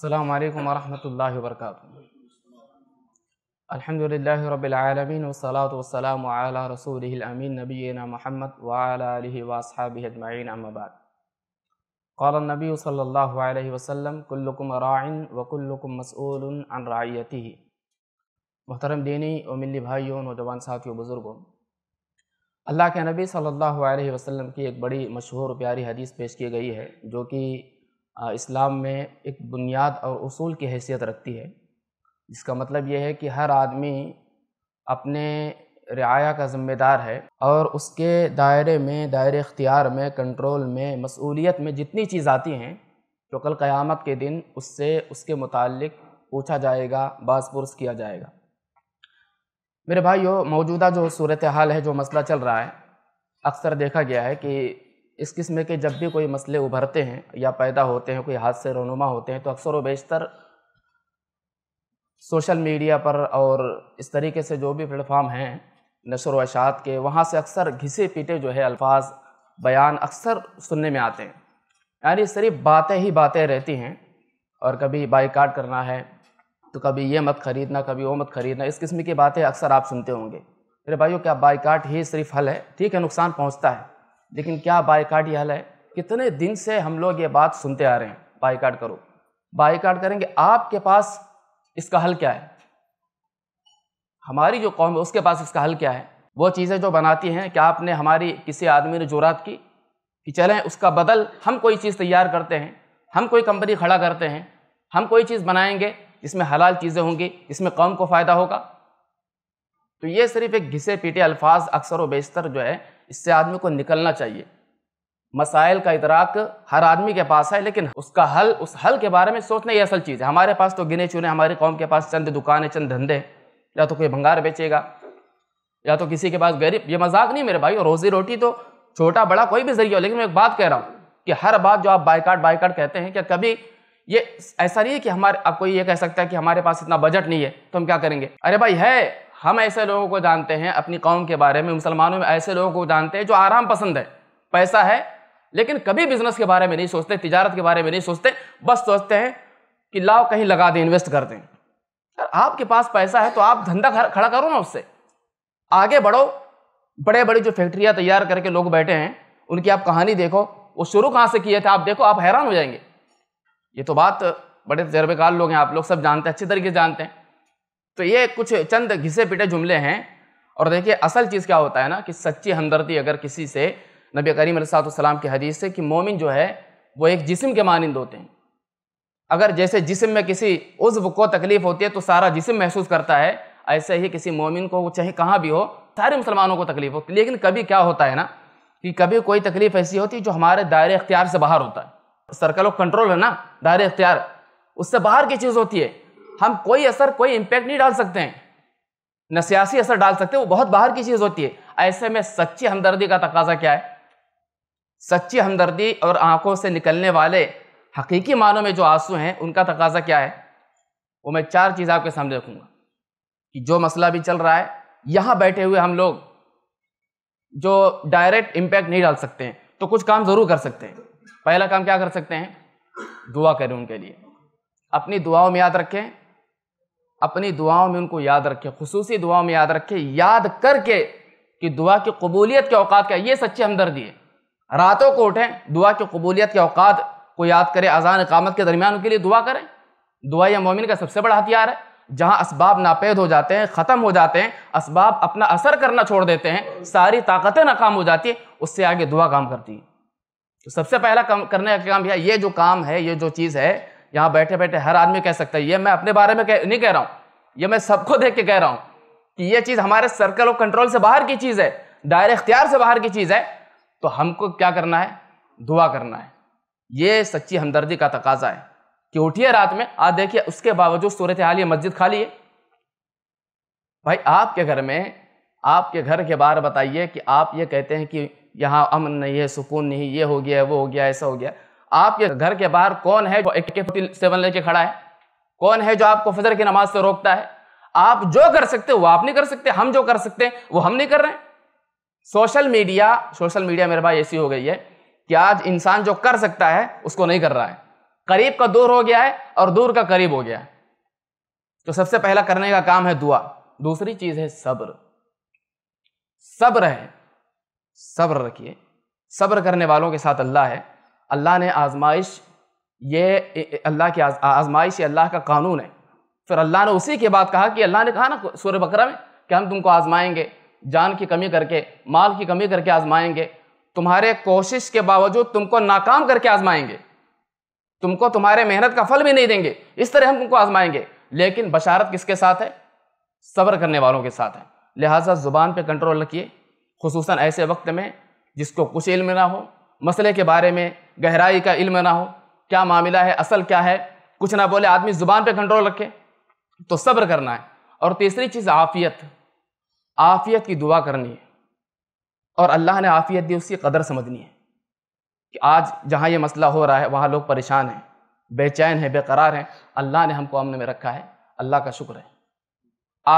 अल्लाम वरहमल वर्क अलहमदिल्ला रबीआलमीन वसलात वसलाम रसूलमीन नबीना महमद वाली वासहाब अजमाइन अम्बाद कौलनबी सल्ला वसम कुल्लुकुम राइन वकुल्लुकुम मसूल अन रायती मोहतरम दीनी और मिली भाइयों नौजवान साथियों बुज़ुर्गों अल्लाह के नबी सल्लल्लाहु अलैहि वसल्लम की एक बड़ी मशहूर प्यारी हदीस पेश की गई है जो कि इस्लाम में एक बुनियाद और असूल की हैसियत रखती है जिसका मतलब यह है कि हर आदमी अपने रियाया का ज़िम्मेदार है और उसके दायरे में दायरे इख्तियार में कंट्रोल में मसूलियत में जितनी चीज़ आती हैं तो कल क़यामत के दिन उससे उसके मुतालिक पूछा जाएगा बासपुरस किया जाएगा मेरे भाइयों मौजूदा जो सूरत हाल है जो मसला चल रहा है अक्सर देखा गया है कि इस किस्म के जब भी कोई मसले उभरते हैं या पैदा होते हैं कोई हाथ से रोनुमा होते हैं तो अक्सर व बेशतर सोशल मीडिया पर और इस तरीके से जो भी प्लेटफार्म हैं नशर वशात के वहाँ से अक्सर घिसे पीटे जो है अल्फाज बयान अक्सर सुनने में आते हैं यानी सिर्फ बातें ही बातें रहती हैं और कभी बाइकाट करना है तो कभी ये मत खरीदना कभी वो मत खरीदना इस किस्म की बातें अक्सर आप सुनते होंगे मेरे भाइयों क्या बाइकाट ही सिर्फ हल है ठीक है नुकसान पहुँचता है लेकिन क्या ये यह है कितने दिन से हम लोग ये बात सुनते आ रहे हैं बाईकाट करो बाईकाट करेंगे आपके पास इसका हल क्या है हमारी जो कौम है उसके पास इसका हल क्या है वो चीज़ें जो बनाती हैं क्या आपने हमारी किसी आदमी ने जुरात की कि चलें उसका बदल हम कोई चीज़ तैयार करते हैं हम कोई कंपनी खड़ा करते हैं हम कोई चीज़ बनाएंगे इसमें हलाल चीज़ें होंगी इसमें कौम को फ़ायदा होगा तो ये सिर्फ एक घिसे पीटे अल्फाज अक्सर व बेशतर जो है इससे आदमी को निकलना चाहिए मसाइल का इतराक हर आदमी के पास है लेकिन उसका हल उस हल के बारे में सोचना ही असल चीज़ है हमारे पास तो गिने चुने हमारे कौम के पास चंद दुकानें चंद धंधे या तो कोई भंगार बेचेगा या तो किसी के पास गरीब ये मजाक नहीं मेरे भाई रोज़ी रोटी तो छोटा बड़ा कोई भी जरिया हो लेकिन मैं एक बात कह रहा हूँ कि हर बात जो आप बाइकाट बाइकाट कहते हैं क्या कभी ये ऐसा नहीं है कि हमारे आप कोई ये कह सकता है कि हमारे पास इतना बजट नहीं है तो हम क्या करेंगे अरे भाई है हम ऐसे लोगों को जानते हैं अपनी कौम के बारे में मुसलमानों में ऐसे लोगों को जानते हैं जो आराम पसंद है पैसा है लेकिन कभी बिजनेस के बारे में नहीं सोचते तिजारत के बारे में नहीं सोचते बस सोचते हैं कि लाओ कहीं लगा दें इन्वेस्ट कर दें यार आपके पास पैसा है तो आप धंधा खड़ा करो ना उससे आगे बढ़ो बड़े बड़े जो फैक्ट्रियाँ तैयार करके लोग बैठे हैं उनकी आप कहानी देखो वो शुरू कहाँ से किए थे आप देखो आप हैरान हो जाएंगे ये तो बात बड़े तजर्बेकार लोग हैं आप लोग सब जानते हैं अच्छी तरीके से जानते हैं तो ये कुछ चंद घिसे पिटे जुमले हैं और देखिए असल चीज़ क्या होता है ना कि सच्ची हमदर्दी अगर किसी से नबी करीम सलाम की हदीस से कि मोमिन जो है वो एक जिसम के मानंद होते हैं अगर जैसे जिसम में किसी उज्व को तकलीफ़ होती है तो सारा जिसम महसूस करता है ऐसे ही किसी मोमिन को वो चाहे कहाँ भी हो सारे मुसलमानों को तकलीफ़ होती लेकिन कभी क्या होता है ना कि कभी कोई तकलीफ़ ऐसी होती है जो हमारे दायरे अख्तियार से बाहर होता है सर्कल ऑफ कंट्रोल है ना दायरे अख्तियार उससे बाहर की चीज़ होती है हम कोई असर कोई इम्पैक्ट नहीं डाल सकते हैं न सियासी असर डाल सकते वो बहुत बाहर की चीज़ होती है ऐसे में सच्ची हमदर्दी का तकाजा क्या है सच्ची हमदर्दी और आंखों से निकलने वाले हकीकी मानों में जो आंसू हैं उनका तकाजा क्या है वो मैं चार चीज़ आपके सामने रखूँगा कि जो मसला भी चल रहा है यहाँ बैठे हुए हम लोग जो डायरेक्ट इम्पैक्ट नहीं डाल सकते हैं तो कुछ काम ज़रूर कर सकते हैं पहला काम क्या कर सकते हैं दुआ करें उनके लिए अपनी दुआओं में याद रखें अपनी दुआओं में उनको याद रखें खसूसी दुआओं में याद रखें याद करके कि दुआ की कबूलियत के अवकात का ये सच्ची हमदर्दी है रातों को उठें दुआ की कबूलियत के अवकात को याद करें अजान अकामत के दरमियान उनके लिए दुआ करें दुआ यह मोमिन का सबसे बड़ा हथियार है जहाँ इसबाब नापेद हो जाते हैं ख़त्म हो जाते हैं इसबाब अपना असर करना छोड़ देते हैं सारी ताकतें नाकाम हो जाती हैं उससे आगे दुआ काम करती है तो सबसे पहला काम करने का काम यह जो काम है ये जो चीज़ है यहाँ बैठे बैठे हर आदमी कह सकता है ये मैं अपने बारे में कह, नहीं कह रहा हूँ ये मैं सबको देख के कह रहा हूँ कि ये चीज़ हमारे सर्कल ऑफ कंट्रोल से बाहर की चीज़ है दायरे अख्तियार से बाहर की चीज़ है तो हमको क्या करना है दुआ करना है ये सच्ची हमदर्दी का तकाजा है कि उठिए रात में आज देखिए उसके बावजूद सूरत हाल ये मस्जिद खाली है भाई आपके घर में आपके घर के बाहर बताइए कि आप ये कहते हैं कि यहाँ अमन नहीं है सुकून नहीं ये हो गया है वो हो गया ऐसा हो गया आपके घर के बाहर कौन है जो फोर्टी सेवन लेके खड़ा है कौन है जो आपको फजर की नमाज से रोकता है आप जो कर सकते हो वो आप नहीं कर सकते हम जो कर सकते हैं वो हम नहीं कर रहे सोशल मीडिया सोशल मीडिया मेरे भाई ऐसी हो गई है कि आज इंसान जो कर सकता है उसको नहीं कर रहा है करीब का दूर हो गया है और दूर का करीब हो गया है तो सबसे पहला करने का काम है दुआ दूसरी चीज है सब्र सब्र है सब्र रखिए सब्र करने वालों के साथ अल्लाह है अल्लाह ने आजमाइश ये अल्लाह की आजमाइश ये अल्लाह का कानून है फिर अल्लाह ने उसी के बाद कहा कि अल्लाह ने कहा ना सूर्य बकरा में कि हम तुमको आजमाएंगे जान की कमी करके माल की कमी करके आजमाएंगे तुम्हारे कोशिश के बावजूद तुमको नाकाम करके आजमाएंगे तुमको तुम्हारे मेहनत का फल भी नहीं देंगे इस तरह हम तुमको आजमाएंगे लेकिन बशारत किसके साथ है सब्र करने वालों के साथ है लिहाजा ज़ुबान पर कंट्रोल रखिए खसूस ऐसे वक्त में जिसको कुछ इल्म ना हो मसले के बारे में गहराई का इल्म ना हो क्या मामला है असल क्या है कुछ ना बोले आदमी ज़ुबान पे कंट्रोल रखे तो सब्र करना है और तीसरी चीज़ आफ़ियत आफ़ियत की दुआ करनी है और अल्लाह ने आफ़ियत दी उसकी कदर समझनी है कि आज जहाँ ये मसला हो रहा है वहाँ लोग परेशान हैं बेचैन हैं बेकरार हैं अल्लाह ने हमको अमन में रखा है अल्लाह का शुक्र है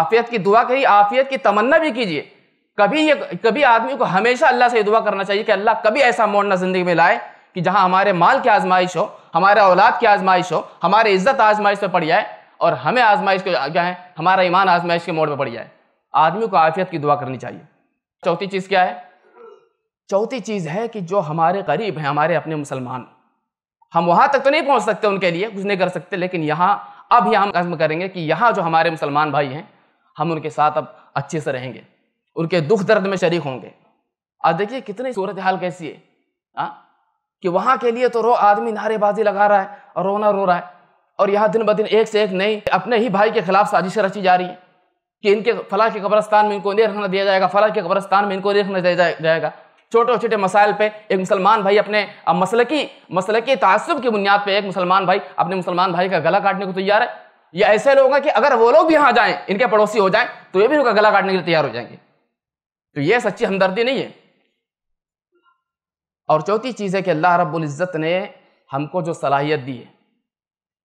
आफ़ियत की दुआ कही आफ़ियत की तमन्ना भी कीजिए कभी ये कभी आदमी को हमेशा अल्लाह से दुआ करना चाहिए कि अल्लाह कभी ऐसा मोड़ ना ज़िंदगी में लाए कि जहाँ हमारे माल की आजमाइश हो हमारे औलाद की आजमाइश हो हमारे इज्जत आजमाइश पर पड़ जाए और हमें आजमाइश क्या है हमारा ईमान आजमाइश के मोड़ पर पड़ जाए आदमी को आफियत की दुआ करनी चाहिए चौथी चीज़ क्या है चौथी चीज़ है कि जो हमारे करीब हैं हमारे अपने मुसलमान हम वहाँ तक तो नहीं पहुँच सकते उनके लिए कुछ नहीं कर सकते लेकिन यहाँ अब यहाँ हम करेंगे कि यहाँ जो हमारे मुसलमान भाई हैं हम उनके साथ अब अच्छे से रहेंगे उनके दुख दर्द में शरीक होंगे आज देखिए कितनी सूरत हाल कैसी है हाँ कि वहाँ के लिए तो रो आदमी नारेबाजी लगा रहा है और रोना रो रहा है और यहाँ दिन ब दिन एक से एक नई अपने ही भाई के खिलाफ साजिशें रची जा रही हैं कि इनके फला के कब्रस्तान में इनको नहीं रखना दिया जाएगा फला के कब्रस्तान में इनको नहीं रखना दिया जाएगा छोटे छोटे मसाइल पे एक मुसलमान भाई अपने मसलकी मसलकी तसब की बुनियाद पे एक मुसलमान भाई अपने मुसलमान भाई का गला काटने को तैयार है या ऐसे लोग हैं कि अगर वो लोग भी यहाँ जाएँ इनके पड़ोसी हो जाएं तो ये भी उनका गला काटने के लिए तैयार हो जाएंगे तो ये सच्ची हमदर्दी नहीं है और चौथी चीज़ है कि अल्लाह रब्ज़त ने हमको जो सलाहियत दी है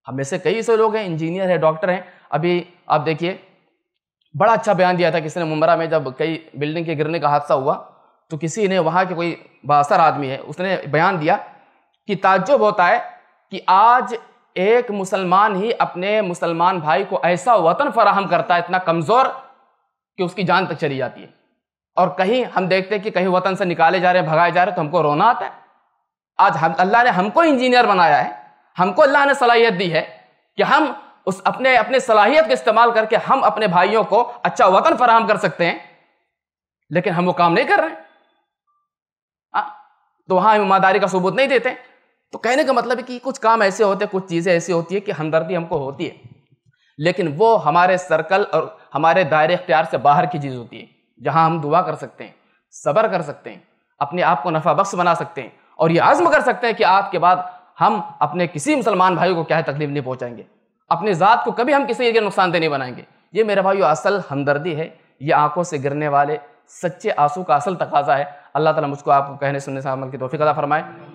हम में से कई से लोग हैं इंजीनियर हैं डॉक्टर हैं अभी आप देखिए बड़ा अच्छा बयान दिया था किसी ने मुमरा में जब कई बिल्डिंग के गिरने का हादसा हुआ तो किसी ने वहाँ के कोई बासर आदमी है उसने बयान दिया कि ताज्जुब होता है कि आज एक मुसलमान ही अपने मुसलमान भाई को ऐसा वतन फराहम करता है इतना कमज़ोर कि उसकी जान तक चली जाती है और कहीं हम देखते हैं कि कहीं वतन से निकाले जा रहे भगाए जा रहे हैं तो हमको रोना आता है आज हम अल्लाह ने हमको इंजीनियर बनाया है हमको अल्लाह ने सलाहियत दी है कि हम उस अपने अपने सलाहियत का इस्तेमाल करके हम अपने भाइयों को अच्छा वतन फराहम कर सकते हैं लेकिन हम वो काम नहीं कर रहे आ, हाँ, तो वहां ईमानदारी का सबूत नहीं देते तो कहने का मतलब है कि कुछ काम ऐसे होते हैं कुछ चीज़ें ऐसी होती है कि हमदर्दी हमको होती है लेकिन वो हमारे सर्कल और हमारे दायरे अख्तियार से बाहर की चीज़ होती है जहाँ हम दुआ कर सकते हैं सब्र कर सकते हैं अपने आप को नफा बख्श बना सकते हैं और ये आज़म कर सकते हैं कि आज के बाद हम अपने किसी मुसलमान भाई को क्या है तकलीफ नहीं पहुँचाएंगे अपने ज़ात को कभी हम किसी के नुकसानदेह नहीं बनाएंगे ये मेरे भाई असल हमदर्दी है ये आंखों से गिरने वाले सच्चे आंसू का असल तकाजा है अल्लाह ताला मुझको आपको कहने सुनने से अमल की तोफ़ी अदा फरमाए